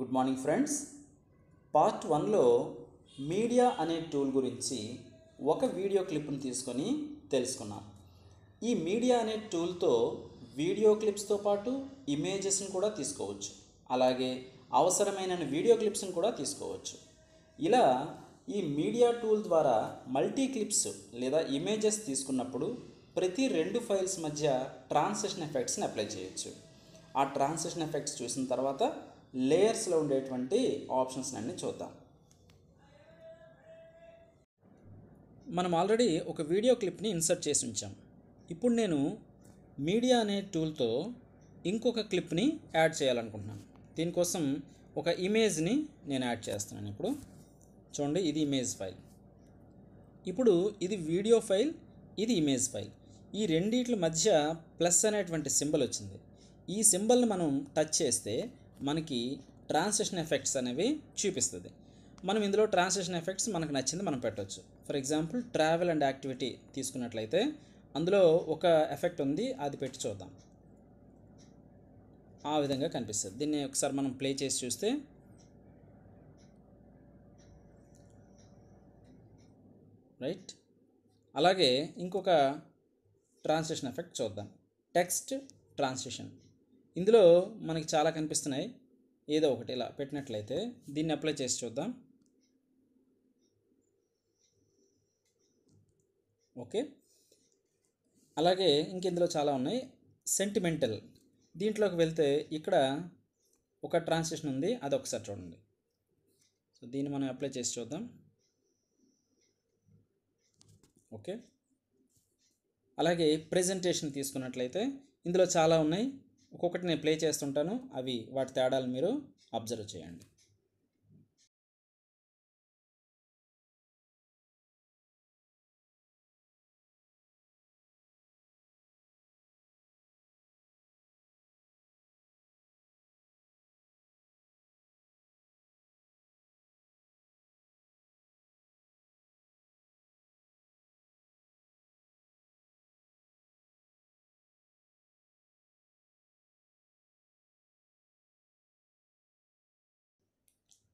good morning friends part వన్లో media అనే tool గురించి ఒక వీడియో క్లిప్ను తీసుకొని తెలుసుకున్నాం ఈ మీడియా అనే టూల్తో వీడియో క్లిప్స్తో పాటు ఇమేజెస్ని కూడా తీసుకోవచ్చు అలాగే అవసరమైన వీడియో క్లిప్స్ని కూడా తీసుకోవచ్చు ఇలా ఈ మీడియా టూల్ ద్వారా మల్టీ క్లిప్స్ లేదా ఇమేజెస్ తీసుకున్నప్పుడు ప్రతి రెండు ఫైల్స్ మధ్య ట్రాన్సిషన్ ఎఫెక్ట్స్ని అప్లై చేయొచ్చు ఆ ట్రాన్సిషన్ ఎఫెక్ట్స్ చూసిన తర్వాత లేయర్స్లో ఉండేటువంటి ఆప్షన్స్ అన్నీ చూద్దాం మనం ఆల్రెడీ ఒక వీడియో క్లిప్ని ఇన్సర్ట్ చేసి ఉంచాం ఇప్పుడు నేను మీడియా అనే టూల్తో ఇంకొక క్లిప్ని యాడ్ చేయాలనుకుంటున్నాను దీనికోసం ఒక ఇమేజ్ని నేను యాడ్ చేస్తున్నాను ఇప్పుడు చూడండి ఇది ఇమేజ్ ఫైల్ ఇప్పుడు ఇది వీడియో ఫైల్ ఇది ఇమేజ్ ఫైల్ ఈ రెండిట్ల మధ్య ప్లస్ అనేటువంటి సింబల్ వచ్చింది ఈ సింబల్ని మనం టచ్ చేస్తే మనకి ట్రాన్సిషన్ ఎఫెక్ట్స్ అనేవి చూపిస్తుంది మనం ఇందులో ట్రాన్సిషన్ ఎఫెక్ట్స్ మనకు నచ్చింది మనం పెట్టవచ్చు for example travel and activity తీసుకున్నట్లయితే అందులో ఒక ఎఫెక్ట్ ఉంది అది పెట్టి చూద్దాం ఆ విధంగా కనిపిస్తుంది దీన్ని ఒకసారి మనం ప్లే చేసి చూస్తే రైట్ అలాగే ఇంకొక ట్రాన్స్లేషన్ ఎఫెక్ట్ చూద్దాం టెక్స్ట్ ట్రాన్స్లేషన్ ఇందులో మనకి చాలా కనిపిస్తున్నాయి ఏదో ఒకటి ఇలా పెట్టినట్లయితే దీన్ని అప్లై చేసి చూద్దాం ఓకే అలాగే ఇంక ఇందులో చాలా ఉన్నాయి సెంటిమెంటల్ దీంట్లోకి వెళ్తే ఇక్కడ ఒక ట్రాన్స్లేషన్ ఉంది అది ఒకసారి చూడండి సో దీన్ని మనం అప్లై చేసి చూద్దాం ఓకే అలాగే ప్రజెంటేషన్ తీసుకున్నట్లయితే ఇందులో చాలా ఉన్నాయి ఒక్కొక్కటి నేను ప్లే చేస్తుంటాను అవి వాటి తేడాలు మీరు అబ్జర్వ్ చేయండి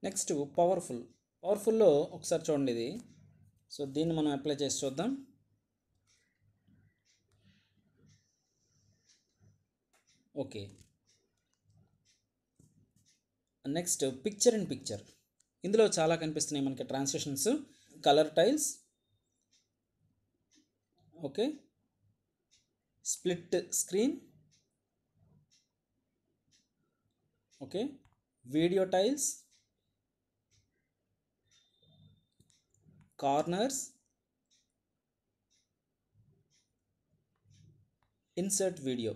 నెక్స్ట్ పవర్ఫుల్ పవర్ఫుల్లో ఒకసారి చూడండి ఇది సో దీన్ని మనం అప్లై చేసి చూద్దాం okay next picture in picture ఇందులో చాలా కనిపిస్తున్నాయి మనకి translations colour tiles okay split screen okay video tiles corners insert video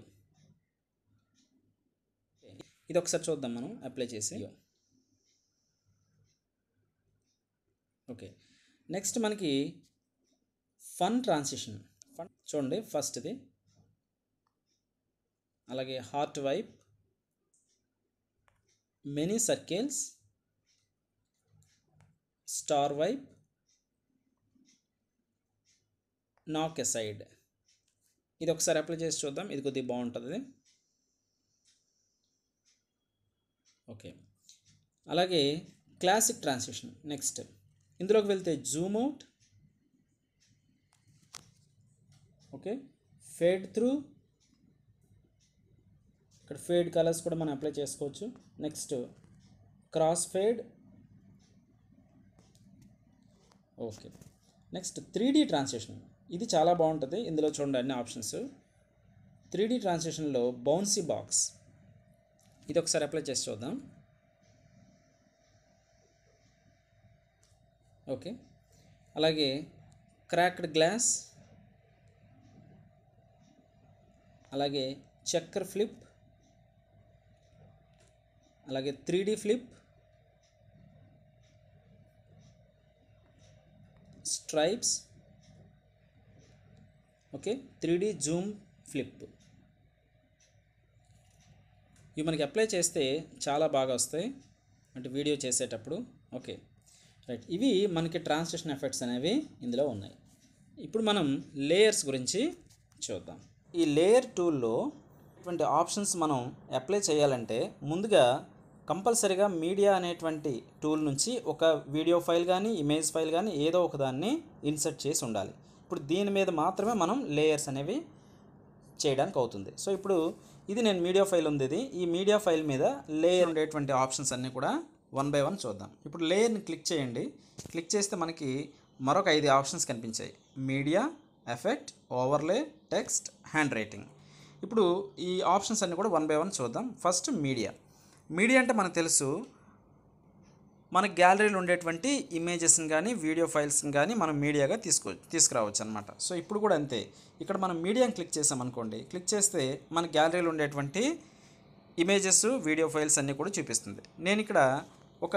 ఇది ఒకసారి చూద్దాం మనం అప్లై చేసి ఓకే నెక్స్ట్ మనకి ఫన్ ట్రాన్సిషన్ ఫన్ చూడండి ఫస్ట్ది అలాగే heart wipe many circles star wipe knock aside ఇది ఒకసారి అప్లై చేసి చూద్దాం ఇది కొద్దిగా బాగుంటుంది ఓకే అలాగే క్లాసిక్ ట్రాన్స్లేషన్ నెక్స్ట్ ఇందులోకి వెళ్తే zoom out okay fade through ఇక్కడ ఫేడ్ కలర్స్ కూడా మనం అప్లై చేసుకోవచ్చు next cross fade okay next three D translation ఇది చాలా బాగుంటుంది ఇందులో చూడండి అన్ని ఆప్షన్స్ త్రీ డీ ట్రాన్స్లేషన్లో బౌన్సీ బాక్స్ ఇది ఒకసారి అప్లై చేసి చూద్దాం ఓకే అలాగే క్రాక్డ్ గ్లాస్ అలాగే చక్కర్ ఫ్లిప్ అలాగే three D flip stripes okay three D zoom flip ఇవి మనకి అప్లై చేస్తే చాలా బాగా వస్తాయి అంటే వీడియో చేసేటప్పుడు ఓకే రైట్ ఇవి మనకి ట్రాన్స్లేషన్ ఎఫెక్ట్స్ అనేవి ఇందులో ఉన్నాయి ఇప్పుడు మనం లేయర్స్ గురించి చూద్దాం ఈ లేయర్ టూల్లో ఇటువంటి ఆప్షన్స్ మనం అప్లై చేయాలంటే ముందుగా కంపల్సరిగా మీడియా అనేటువంటి టూల్ నుంచి ఒక వీడియో ఫైల్ కానీ ఇమేజ్ ఫైల్ కానీ ఏదో ఒకదాన్ని ఇన్సర్ట్ చేసి ఉండాలి ఇప్పుడు దీని మీద మాత్రమే మనం లేయర్స్ అనేవి చేయడానికి అవుతుంది సో ఇప్పుడు ఇది నేను మీడియా ఫైల్ ఉంది ఇది ఈ మీడియా ఫైల్ మీద లేయర్ ఉండేటువంటి ఆప్షన్స్ అన్నీ కూడా వన్ బై వన్ చూద్దాం ఇప్పుడు లేయర్ని క్లిక్ చేయండి క్లిక్ చేస్తే మనకి మరొక ఐదు ఆప్షన్స్ కనిపించాయి media effect overlay text handwriting ఇప్పుడు ఈ ఆప్షన్స్ అన్నీ కూడా వన్ బై వన్ చూద్దాం ఫస్ట్ మీడియా మీడియా అంటే మనకు తెలుసు మన గ్యాలరీలు ఉండేటువంటి ఇమేజెస్ని కానీ వీడియో ఫైల్స్ని కానీ మనం మీడియాగా తీసుకో తీసుకురావచ్చు అనమాట సో ఇప్పుడు కూడా అంతే ఇక్కడ మనం మీడియాని క్లిక్ చేసామనుకోండి క్లిక్ చేస్తే మన గ్యాలరీలో ఉండేటువంటి ఇమేజెస్ వీడియో ఫైల్స్ అన్నీ కూడా చూపిస్తుంది నేను ఇక్కడ ఒక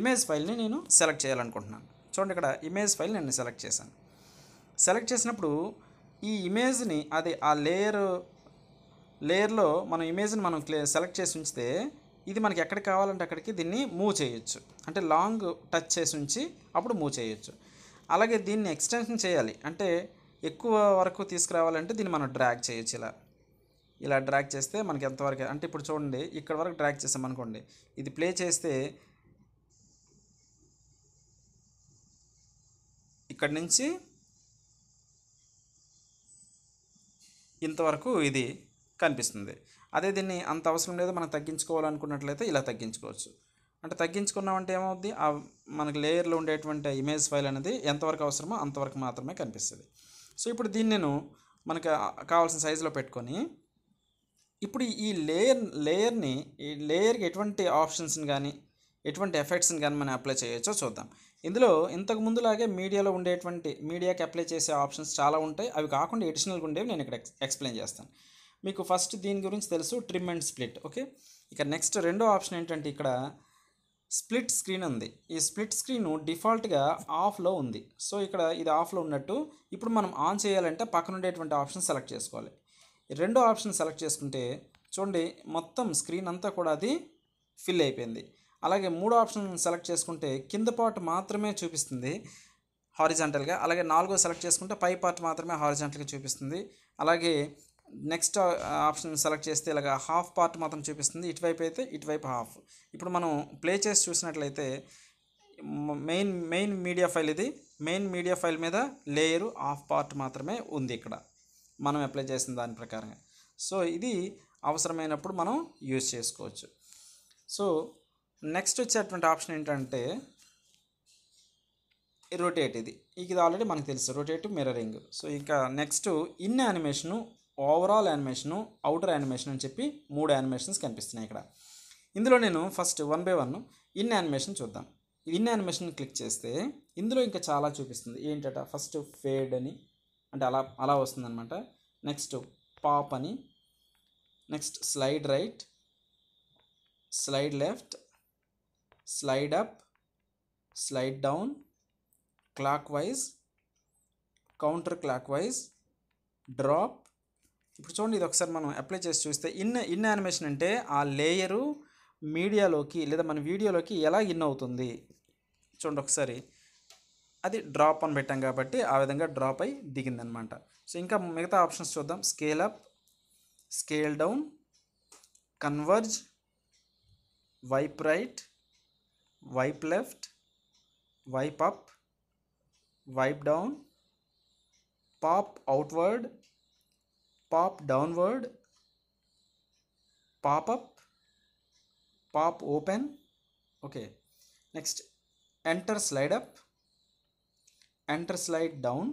ఇమేజ్ ఫైల్ని నేను సెలెక్ట్ చేయాలనుకుంటున్నాను చూడండి ఇక్కడ ఇమేజ్ ఫైల్ నేను సెలెక్ట్ చేశాను సెలెక్ట్ చేసినప్పుడు ఈ ఇమేజ్ని అది ఆ లేయర్ లేయర్లో మనం ఇమేజ్ని మనం సెలెక్ట్ చేసి ఉంచితే ఇది మనకి ఎక్కడ కావాలంటే అక్కడికి దీన్ని మూవ్ చేయొచ్చు అంటే లాంగ్ టచ్ చేసి ఉంచి అప్పుడు మూవ్ చేయొచ్చు అలాగే దీన్ని ఎక్స్టెన్షన్ చేయాలి అంటే ఎక్కువ వరకు తీసుకురావాలంటే దీన్ని మనం డ్రాగ్ చేయొచ్చు ఇలా ఇలా డ్రాగ్ చేస్తే మనకి ఎంతవరకు అంటే ఇప్పుడు చూడండి ఇక్కడ వరకు డ్రాగ్ అనుకోండి ఇది ప్లే చేస్తే ఇక్కడ నుంచి ఇంతవరకు ఇది కనిపిస్తుంది అదే దీన్ని అంత అవసరం లేదు మనం తగ్గించుకోవాలనుకున్నట్లయితే ఇలా తగ్గించుకోవచ్చు అంటే తగ్గించుకున్నామంటే ఏమవుద్ది ఆ మనకి లేయర్లో ఉండేటువంటి ఇమేజ్ ఫైల్ అనేది ఎంతవరకు అవసరమో అంతవరకు మాత్రమే కనిపిస్తుంది సో ఇప్పుడు దీన్ని నేను మనకు కావాల్సిన సైజులో పెట్టుకొని ఇప్పుడు ఈ లేయర్ లేయర్ని ఈ లేయర్కి ఎటువంటి ఆప్షన్స్ని కానీ ఎటువంటి ఎఫెక్ట్స్ని కానీ మనం అప్లై చేయొచ్చో చూద్దాం ఇందులో ఇంతకు ముందులాగే మీడియాలో ఉండేటువంటి మీడియాకి అప్లై చేసే ఆప్షన్స్ చాలా ఉంటాయి అవి కాకుండా ఎడిషనల్గా ఉండేవి నేను ఇక్కడ ఎక్స్ ఎక్స్ప్లెయిన్ చేస్తాను మీకు ఫస్ట్ దీని గురించి తెలుసు ట్రిమ్ అండ్ స్ప్లిట్ ఓకే ఇక నెక్స్ట్ రెండో ఆప్షన్ ఏంటంటే ఇక్కడ స్ప్లిట్ స్క్రీన్ ఉంది ఈ స్ప్లిట్ స్క్రీన్ డిఫాల్ట్గా ఆఫ్లో ఉంది సో ఇక్కడ ఇది ఆఫ్లో ఉన్నట్టు ఇప్పుడు మనం ఆన్ చేయాలంటే పక్కన ఉండేటువంటి ఆప్షన్ సెలెక్ట్ చేసుకోవాలి రెండో ఆప్షన్ సెలెక్ట్ చేసుకుంటే చూడండి మొత్తం స్క్రీన్ అంతా కూడా అది ఫిల్ అయిపోయింది అలాగే మూడో ఆప్షన్ సెలెక్ట్ చేసుకుంటే కింద పార్ట్ మాత్రమే చూపిస్తుంది హారిజాంటల్గా అలాగే నాలుగో సెలెక్ట్ చేసుకుంటే పై పార్ట్ మాత్రమే హారిజాంటల్గా చూపిస్తుంది అలాగే నెక్స్ట్ ఆప్షన్ సెలెక్ట్ చేస్తే ఇలాగ హాఫ్ పార్ట్ మాత్రం చూపిస్తుంది ఇటువైపు అయితే ఇటువైపు హాఫ్ ఇప్పుడు మనం ప్లే చేసి చూసినట్లయితే మెయిన్ మెయిన్ మీడియా ఫైల్ ఇది మెయిన్ మీడియా ఫైల్ మీద లేయరు హాఫ్ పార్ట్ మాత్రమే ఉంది ఇక్కడ మనం అప్లై చేసిన దాని ప్రకారంగా సో ఇది అవసరమైనప్పుడు మనం యూజ్ చేసుకోవచ్చు సో నెక్స్ట్ వచ్చేటువంటి ఆప్షన్ ఏంటంటే రొటేట్ ఇది ఇది ఆల్రెడీ మనకు తెలుసు రొటేట్ మిర్రరింగ్ సో ఇంకా next in animation overall animation outer animation అని చెప్పి మూడు యానిమేషన్స్ కనిపిస్తున్నాయి ఇక్కడ ఇందులో నేను first one by one in animation చూద్దాం ఇన్ యానిమేషన్ క్లిక్ చేస్తే ఇందులో ఇంకా చాలా చూపిస్తుంది ఏంటట ఫస్ట్ ఫేడ్ అని అంటే అలా అలా వస్తుందన్నమాట నెక్స్ట్ పాప్ అని next slide right slide left slide up slide down clockwise counter clockwise drop ఇప్పుడు చూడండి ఇది ఒకసారి మనం అప్లై చేసి చూస్తే ఇన్ ఇన్ యానిమేషన్ అంటే ఆ లేయరు మీడియాలోకి లేదా మన వీడియోలోకి ఎలా ఇన్ అవుతుంది చూడండి ఒకసారి అది డ్రాప్ అని పెట్టాం కాబట్టి ఆ విధంగా డ్రాప్ అయి దిగింది అనమాట సో ఇంకా మిగతా ఆప్షన్స్ చూద్దాం scale up scale down converge wipe right wipe left wipe up wipe down pop outward pop downward pop up pop open okay next enter slide up enter slide down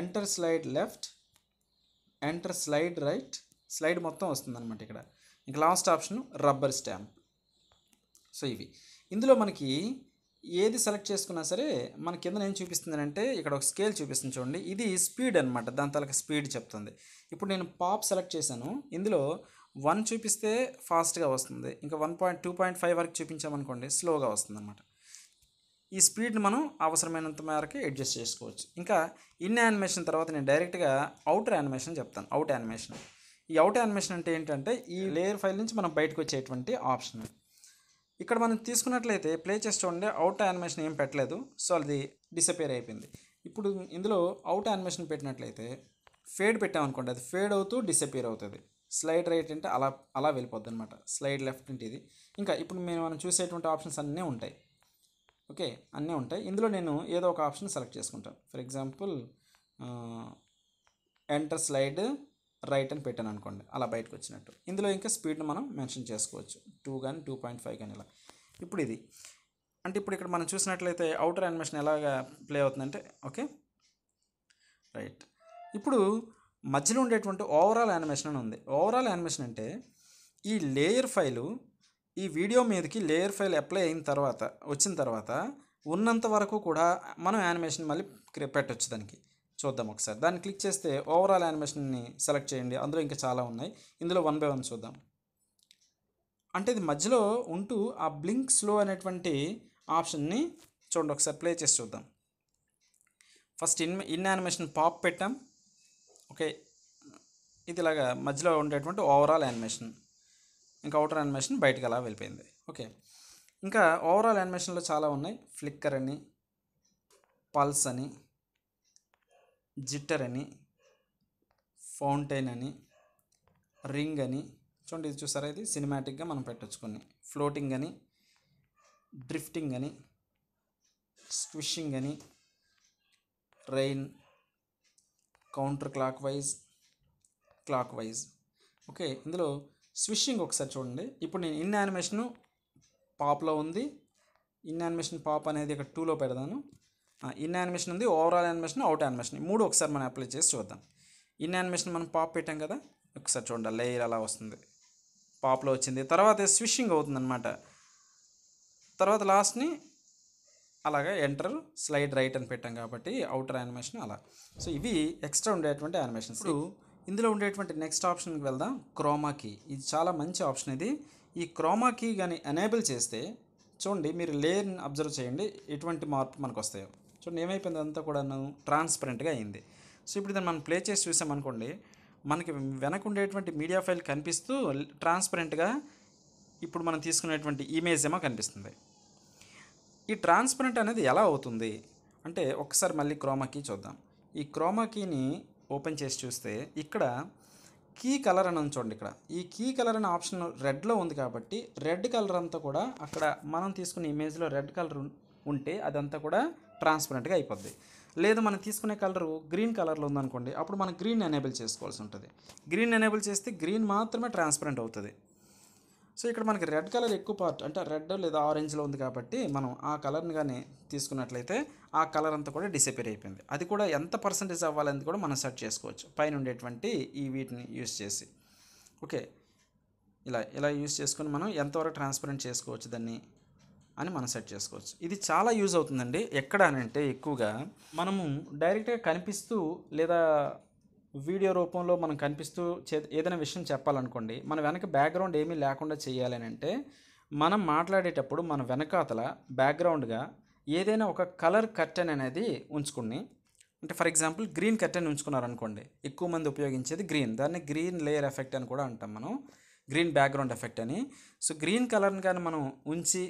enter slide left enter slide right slide మొత్తం వస్తుందన్నమాట ఇక్కడ ఇంకా last option rubber stamp so ఇవి ఇందులో మనకి ఏది select చేసుకున్నా సరే మన కింద ఏం చూపిస్తుందంటే ఇక్కడ ఒక స్కేల్ చూపిస్తుంది చూడండి ఇది స్పీడ్ అనమాట దాని తలక స్పీడ్ చెప్తుంది ఇప్పుడు నేను పాప్ సెలెక్ట్ చేశాను ఇందులో వన్ చూపిస్తే ఫాస్ట్గా వస్తుంది ఇంకా one point two point five వరకు చూపించామనుకోండి స్లోగా వస్తుంది అనమాట ఈ స్పీడ్ని మనం అవసరమైనంత మేరకు అడ్జస్ట్ చేసుకోవచ్చు ఇంకా ఇన్ యానిమేషన్ తర్వాత నేను డైరెక్ట్గా అవుటర్ యానిమేషన్ చెప్తాను అవుట్ యానిమేషన్ ఈ అవుట్ యానిమేషన్ అంటే ఏంటంటే ఈ లేయర్ ఫైల్ నుంచి మనం బయటకు వచ్చేటువంటి ఆప్షన్ ఇక్కడ మనం తీసుకున్నట్లయితే ప్లే చేసి చూడండి అవుట్ యానిమేషన్ ఏం పెట్టలేదు సో అది డిసపేర్ అయిపోయింది ఇప్పుడు ఇందులో అవుట్ యానిమేషన్ పెట్టినట్లయితే ఫేడ్ పెట్టామనుకోండి అది ఫేడ్ అవుతూ డిసపేర్ అవుతుంది స్లైడ్ రైట్ అంటే అలా అలా వెళ్ళిపోద్ది అనమాట స్లైడ్ లెఫ్ట్ అంటే ఇది ఇంకా ఇప్పుడు మేము మనం చూసేటువంటి ఆప్షన్స్ అన్నీ ఉంటాయి ఓకే అన్నీ ఉంటాయి ఇందులో నేను ఏదో ఒక ఆప్షన్ సెలెక్ట్ చేసుకుంటాను for example enter slide right అని పెట్టాను అనుకోండి అలా బయటకు వచ్చినట్టు ఇందులో ఇంకా స్పీడ్ని మనం మెన్షన్ చేసుకోవచ్చు టూ కానీ టూ పాయింట్ ఫైవ్ కానీ ఇలా ఇప్పుడు ఇది అంటే ఇప్పుడు ఇక్కడ మనం చూసినట్లయితే అవుటర్ యానిమేషన్ ఎలాగా ప్లే అవుతుందంటే ఓకే రైట్ ఇప్పుడు మధ్యలో ఉండేటువంటి ఓవరాల్ యానిమేషన్ అని ఉంది ఓవరాల్ యానిమేషన్ అంటే ఈ లేయర్ ఫైలు ఈ వీడియో మీదకి లేయర్ ఫైల్ అప్లై అయిన తర్వాత వచ్చిన తర్వాత ఉన్నంత వరకు కూడా మనం యానిమేషన్ మళ్ళీ పెట్టవచ్చు దానికి చూద్దాం ఒకసారి దాన్ని క్లిక్ చేస్తే ఓవరాల్ యానిమేషన్ని సెలెక్ట్ చేయండి అందులో ఇంకా చాలా ఉన్నాయి ఇందులో వన్ బై వన్ చూద్దాం అంటే ఇది మధ్యలో ఉంటూ ఆ బ్లింక్ స్లో అనేటువంటి ఆప్షన్ని చూడండి ఒకసారి ప్లే చేసి చూద్దాం first in in animation pop పెట్టాం ఓకే ఇదిలాగా మధ్యలో ఉండేటువంటి ఓవరాల్ యానిమేషన్ ఇంకా అవుటర్ యానిమేషన్ బయటకు అలా వెళ్ళిపోయింది ఓకే ఇంకా ఓవరాల్ యానిమేషన్లో చాలా ఉన్నాయి ఫ్లిక్కర్ అని పల్స్ అని జిట్టర్ అని ఫౌంటైన్ అని రింగ్ అని చూడండి ఇది చూసారా ఇది సినిమాటిక్గా మనం పెట్టచ్చు కొన్ని ఫ్లోటింగ్ అని డ్రిఫ్టింగ్ అని స్క్విషింగ్ అని rain counter clockwise clockwise okay ఇందులో స్విషింగ్ ఒకసారి చూడండి ఇప్పుడు నేను ఇన్ యానిమేషను పాప్లో ఉంది ఇన్ యానిమేషన్ పాప్ అనేది ఇక్కడ టూలో పెడదాను ఇన్ యానిమేషన్ ఉంది ఓవరాల్ యానిమేషన్ అవుట్ యానిమేషన్ మూడు ఒకసారి మనం అప్లై చేసి చూద్దాం ఇన్ యానిమేషన్ మనం పాప్ పెట్టాం కదా ఒకసారి చూడండి లేయర్ అలా వస్తుంది పాప్లో వచ్చింది తర్వాత స్విషింగ్ అవుతుందన్నమాట తర్వాత లాస్ట్ని అలాగా ఎంటర్ స్లైడ్ రైట్ అని పెట్టాం కాబట్టి అవుటర్ యానిమేషన్ అలా సో ఇవి ఎక్స్ట్రా ఉండేటువంటి యానిమేషన్స్ ఇప్పుడు ఇందులో ఉండేటువంటి నెక్స్ట్ ఆప్షన్కి వెళ్దాం క్రోమాకి ఇది చాలా మంచి ఆప్షన్ ఇది ఈ క్రోమాకి కానీ ఎనేబుల్ చేస్తే చూడండి మీరు లేయర్ని అబ్జర్వ్ చేయండి ఎటువంటి మార్పు మనకు వస్తాయో చూడండి ఏమైపోయింది అంతా కూడాను ట్రాన్స్పరెంట్గా అయింది సో ఇప్పుడు దాన్ని మనం ప్లే చేసి చూసామనుకోండి మనకి వెనక ఉండేటువంటి మీడియా ఫైల్ కనిపిస్తూ ట్రాన్స్పరెంట్గా ఇప్పుడు మనం తీసుకునేటువంటి ఇమేజ్ ఏమో కనిపిస్తుంది ఈ ట్రాన్స్పరెంట్ అనేది ఎలా అవుతుంది అంటే ఒకసారి మళ్ళీ క్రోమాకీ చూద్దాం ఈ క్రోమాకీని ఓపెన్ చేసి చూస్తే ఇక్కడ కీ కలర్ అని చూడండి ఇక్కడ ఈ కీ కలర్ అనే ఆప్షన్ రెడ్లో ఉంది కాబట్టి రెడ్ కలర్ అంతా కూడా అక్కడ మనం తీసుకున్న ఇమేజ్లో రెడ్ కలర్ ఉంటే అదంతా కూడా ట్రాన్స్పరెంట్గా అయిపోద్ది లేదు మనం తీసుకునే కలరు గ్రీన్ కలర్లో ఉందనుకోండి అప్పుడు మనం గ్రీన్ ఎనేబుల్ చేసుకోవాల్సి ఉంటుంది గ్రీన్ ఎనేబుల్ చేస్తే గ్రీన్ మాత్రమే ట్రాన్స్పరెంట్ అవుతుంది సో ఇక్కడ మనకి రెడ్ కలర్ ఎక్కువ పార్ట్ అంటే రెడ్ లేదా ఆరెంజ్లో ఉంది కాబట్టి మనం ఆ కలర్ని కానీ తీసుకున్నట్లయితే ఆ కలర్ అంతా కూడా డిసపేర్ అయిపోయింది అది కూడా ఎంత పర్సంటేజ్ అవ్వాలని కూడా మనం సెట్ చేసుకోవచ్చు పైన ఉండేటువంటి ఈ వీటిని యూస్ చేసి ఓకే ఇలా ఇలా యూస్ చేసుకుని మనం ఎంతవరకు ట్రాన్స్పరెంట్ చేసుకోవచ్చు దాన్ని అని మనం సెట్ చేసుకోవచ్చు ఇది చాలా యూజ్ అవుతుందండి ఎక్కడ అని అంటే ఎక్కువగా మనము డైరెక్ట్గా కనిపిస్తూ లేదా వీడియో రూపంలో మనం కనిపిస్తూ ఏదైనా విషయం చెప్పాలనుకోండి మన వెనక బ్యాక్గ్రౌండ్ ఏమీ లేకుండా చేయాలని అంటే మనం మాట్లాడేటప్పుడు మన వెనకాతల బ్యాక్గ్రౌండ్గా ఏదైనా ఒక కలర్ కర్టెన్ అనేది ఉంచుకుని అంటే ఫర్ ఎగ్జాంపుల్ గ్రీన్ కర్టెన్ ఉంచుకున్నారనుకోండి ఎక్కువ మంది ఉపయోగించేది గ్రీన్ దాన్ని గ్రీన్ లేయర్ ఎఫెక్ట్ అని కూడా అంటాం మనం గ్రీన్ బ్యాక్గ్రౌండ్ ఎఫెక్ట్ అని సో గ్రీన్ కలర్ని కానీ మనం ఉంచి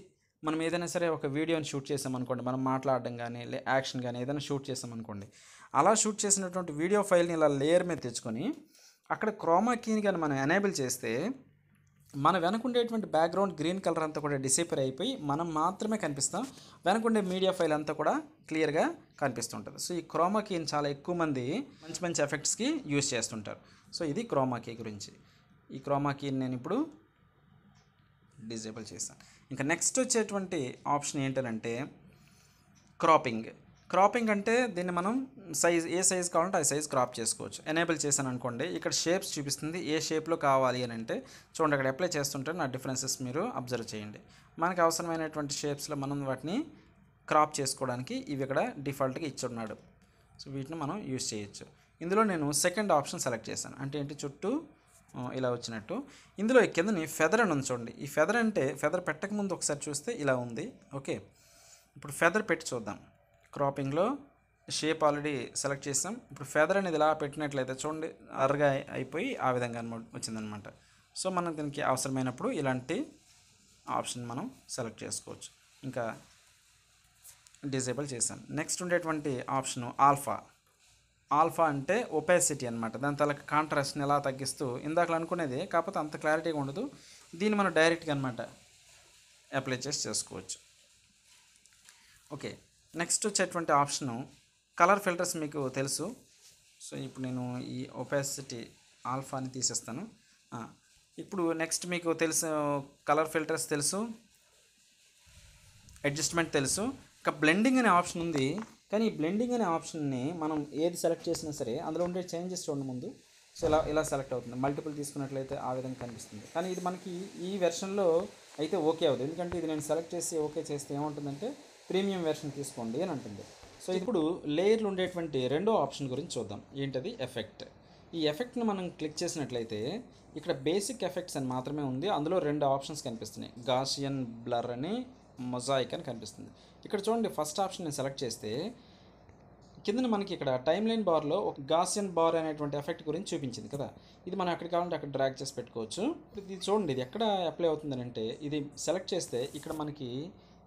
మనం ఏదైనా సరే ఒక వీడియోని షూట్ చేసామనుకోండి మనం మాట్లాడడం కానీ లే యాక్షన్ కానీ ఏదైనా షూట్ చేసామనుకోండి అలా షూట్ చేసినటువంటి వీడియో ఫైల్ని ఇలా లేయర్ మీద తెచ్చుకొని అక్కడ క్రోమా కీని కానీ మనం ఎనేబుల్ చేస్తే మన వెనకుండేటువంటి బ్యాక్గ్రౌండ్ గ్రీన్ కలర్ అంతా కూడా డిసేపర్ అయిపోయి మనం మాత్రమే కనిపిస్తాం వెనకుండే మీడియా ఫైల్ అంతా కూడా క్లియర్గా కనిపిస్తుంటుంది సో ఈ క్రోమా కీని చాలా ఎక్కువ మంది మంచి మంచి ఎఫెక్ట్స్కి యూజ్ చేస్తుంటారు సో ఇది క్రోమా కీ గురించి ఈ క్రోమా కీని నేను ఇప్పుడు డిజేబుల్ చేస్తాను ఇంకా నెక్స్ట్ వచ్చేటువంటి ఆప్షన్ ఏంటంటే క్రాపింగ్ క్రాపింగ్ అంటే దీన్ని మనం సైజ్ ఏ సైజ్ కావాలంటే ఆ సైజ్ క్రాప్ చేసుకోవచ్చు ఎనేబుల్ చేశాను అనుకోండి ఇక్కడ షేప్స్ చూపిస్తుంది ఏ షేప్లో కావాలి అని అంటే చూడండి అక్కడ అప్లై చేస్తుంటే నా డిఫరెన్సెస్ మీరు అబ్జర్వ్ చేయండి మనకు అవసరమైనటువంటి షేప్స్లో మనం వాటిని క్రాప్ చేసుకోవడానికి ఇవి ఇక్కడ డిఫాల్ట్గా ఇచ్చున్నాడు సో వీటిని మనం యూజ్ చేయొచ్చు ఇందులో నేను సెకండ్ ఆప్షన్ సెలెక్ట్ చేశాను అంటే ఏంటి చుట్టూ ఇలా వచ్చినట్టు ఇందులో కిందని ఫెదర్ అని ఉంచండి ఈ ఫెదర్ అంటే ఫెదర్ పెట్టకముందు ఒకసారి చూస్తే ఇలా ఉంది ఓకే ఇప్పుడు ఫెదర్ పెట్టి చూద్దాం క్రాపింగ్లో షేప్ ఆల్రెడీ సెలెక్ట్ చేసాం ఇప్పుడు ఫెదర్ అనేది ఇలా పెట్టినట్లయితే చూడండి అరగా అయిపోయి ఆ విధంగా వచ్చిందనమాట సో మనం దీనికి అవసరమైనప్పుడు ఇలాంటి ఆప్షన్ మనం సెలెక్ట్ చేసుకోవచ్చు ఇంకా డిజేబుల్ చేసాం నెక్స్ట్ ఉండేటువంటి ఆప్షను ఆల్ఫా ఆల్ఫా అంటే ఒపాసిటీ అనమాట దాని తలకి కాంట్రాస్ట్ని ఎలా తగ్గిస్తూ ఇందాకలు అనుకునేది కాకపోతే అంత క్లారిటీగా ఉండదు దీన్ని మనం డైరెక్ట్గా అనమాట అప్లై చేసి చేసుకోవచ్చు ఓకే నెక్స్ట్ వచ్చేటువంటి ఆప్షను కలర్ ఫిల్టర్స్ మీకు తెలుసు సో ఇప్పుడు నేను ఈ ఒపాసిటీ ఆల్ఫాని తీసేస్తాను ఇప్పుడు నెక్స్ట్ మీకు తెలుసు కలర్ ఫిల్టర్స్ తెలుసు అడ్జస్ట్మెంట్ తెలుసు ఇంకా బ్లెండింగ్ అనే ఆప్షన్ ఉంది కానీ ఈ బ్లెండింగ్ అనే ఆప్షన్ని మనం ఏది సెలెక్ట్ చేసినా సరే అందులో ఉండే చేంజెస్ చూడండి ముందు సో ఇలా ఇలా సెలెక్ట్ అవుతుంది మల్టిపుల్ తీసుకున్నట్లయితే ఆ విధంగా కనిపిస్తుంది కానీ ఇది మనకి ఈ వెర్షన్లో అయితే ఓకే అవుతుంది ఎందుకంటే ఇది నేను సెలెక్ట్ చేసి ఓకే చేస్తే ఏముంటుందంటే ప్రీమియం వెర్షన్ తీసుకోండి అని అంటుంది సో ఇప్పుడు లేయర్లు ఉండేటువంటి రెండో ఆప్షన్ గురించి చూద్దాం ఏంటది ఎఫెక్ట్ ఈ ఎఫెక్ట్ని మనం క్లిక్ చేసినట్లయితే ఇక్కడ బేసిక్ ఎఫెక్ట్స్ అని మాత్రమే ఉంది అందులో రెండు ఆప్షన్స్ కనిపిస్తున్నాయి గాసియన్ బ్లర్ అని మొజాయిక్ అని కనిపిస్తుంది ఇక్కడ చూడండి ఫస్ట్ ఆప్షన్ నేను సెలెక్ట్ చేస్తే కింద మనకి ఇక్కడ టైమ్ లైన్ బార్లో ఒక గాసియన్ బార్ అనేటువంటి ఎఫెక్ట్ గురించి చూపించింది కదా ఇది మనం ఎక్కడ కావాలంటే అక్కడ డ్రాగ్ చేసి పెట్టుకోవచ్చు ఇది చూడండి ఇది ఎక్కడ అప్లై అవుతుందని అంటే ఇది సెలెక్ట్ చేస్తే ఇక్కడ మనకి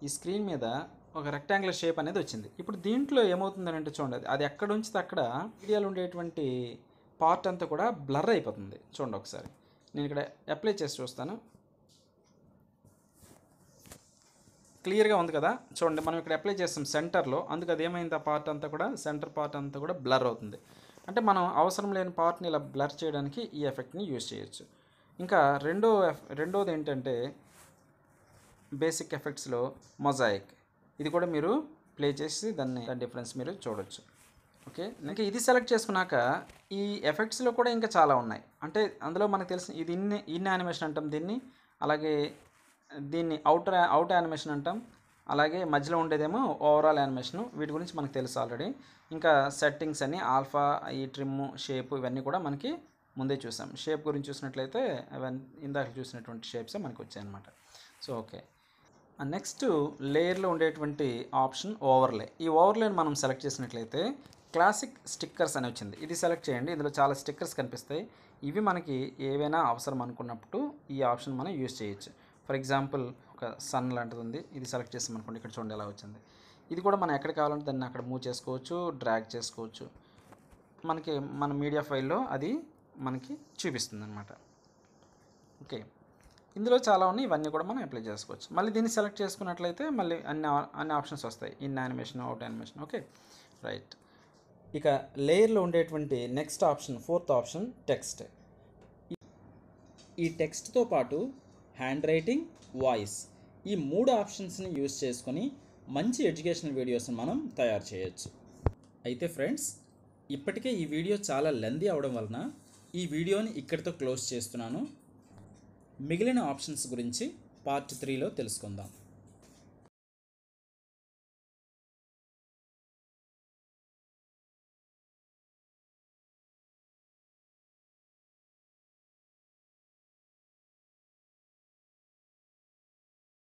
ఈ స్క్రీన్ మీద ఒక రెక్టాంగులర్ షేప్ అనేది వచ్చింది ఇప్పుడు దీంట్లో ఏమవుతుందని అంటే చూడండి అది ఎక్కడ ఉంచితే అక్కడ మీడియాలో ఉండేటువంటి పార్ట్ అంతా కూడా బ్లర్ అయిపోతుంది చూడండి ఒకసారి నేను ఇక్కడ అప్లై చేసి చూస్తాను క్లియర్గా ఉంది కదా చూడండి మనం ఇక్కడ అప్లై చేస్తాం సెంటర్లో అందుకు అది ఏమైంది ఆ పార్ట్ అంతా కూడా సెంటర్ పార్ట్ అంతా కూడా బ్లర్ అవుతుంది అంటే మనం అవసరం లేని పార్ట్ని ఇలా బ్లర్ చేయడానికి ఈ ఎఫెక్ట్ని యూజ్ చేయొచ్చు ఇంకా రెండో రెండోది ఏంటంటే బేసిక్ ఎఫెక్ట్స్లో మొజాయిక్ ఇది కూడా మీరు ప్లే చేసి దాన్ని దాని డిఫరెన్స్ మీరు చూడొచ్చు ఓకే ఇంకా ఇది సెలెక్ట్ చేసుకున్నాక ఈ ఎఫెక్ట్స్లో కూడా ఇంకా చాలా ఉన్నాయి అంటే అందులో మనకు తెలిసిన ఇది ఇన్ ఇన్ యానిమేషన్ అంటాం దీన్ని అలాగే దీన్ని అవుటర్ అవుట్ యానిమేషన్ అంటాం అలాగే మధ్యలో ఉండేదేమో ఓవరాల్ యానిమేషన్ వీటి గురించి మనకు తెలుసు ఆల్రెడీ ఇంకా సెట్టింగ్స్ అన్ని ఆల్ఫా ఈ ట్రిమ్ షేప్ ఇవన్నీ కూడా మనకి ముందే చూసాం షేప్ గురించి చూసినట్లయితే అవన్నీ ఇందాక చూసినటువంటి షేప్సే మనకు వచ్చాయన్నమాట సో ఓకే నెక్స్ట్ లేయర్లో ఉండేటువంటి ఆప్షన్ ఓవర్లే ఈ ఓవర్లేని మనం సెలెక్ట్ చేసినట్లయితే క్లాసిక్ స్టిక్కర్స్ అని వచ్చింది ఇది సెలెక్ట్ చేయండి ఇందులో చాలా స్టిక్కర్స్ కనిపిస్తాయి ఇవి మనకి ఏవైనా అవసరం అనుకున్నప్పుడు ఈ ఆప్షన్ మనం యూజ్ చేయొచ్చు ఫర్ ఎగ్జాంపుల్ ఒక సన్ లాంటిది ఉంది ఇది సెలెక్ట్ చేసాం అనుకోండి ఇక్కడ చూడండి ఎలా వచ్చింది ఇది కూడా మనం ఎక్కడ కావాలంటే దాన్ని అక్కడ మూవ్ చేసుకోవచ్చు డ్రాగ్ చేసుకోవచ్చు మనకి మన మీడియా ఫైల్లో అది మనకి చూపిస్తుంది అనమాట ఓకే ఇందులో చాలా ఉన్నాయి ఇవన్నీ కూడా మనం అప్లై చేసుకోవచ్చు మళ్ళీ దీన్ని సెలెక్ట్ చేసుకున్నట్లయితే మళ్ళీ అన్ని అన్ని ఆప్షన్స్ వస్తాయి in animation out animation okay right ఇక లేయర్లో ఉండేటువంటి next option fourth option text ఈ టెక్స్ట్తో పాటు హ్యాండ్ రైటింగ్ వాయిస్ ఈ మూడు ఆప్షన్స్ని యూజ్ చేసుకొని మంచి ఎడ్యుకేషనల్ వీడియోస్ని మనం తయారు చేయొచ్చు అయితే ఫ్రెండ్స్ ఇప్పటికే ఈ వీడియో చాలా లెందీ అవడం వలన ఈ వీడియోని ఇక్కడితో క్లోజ్ చేస్తున్నాను మిగిలిన ఆప్షన్స్ గురించి పార్ట్ త్రీలో తెలుసుకుందాం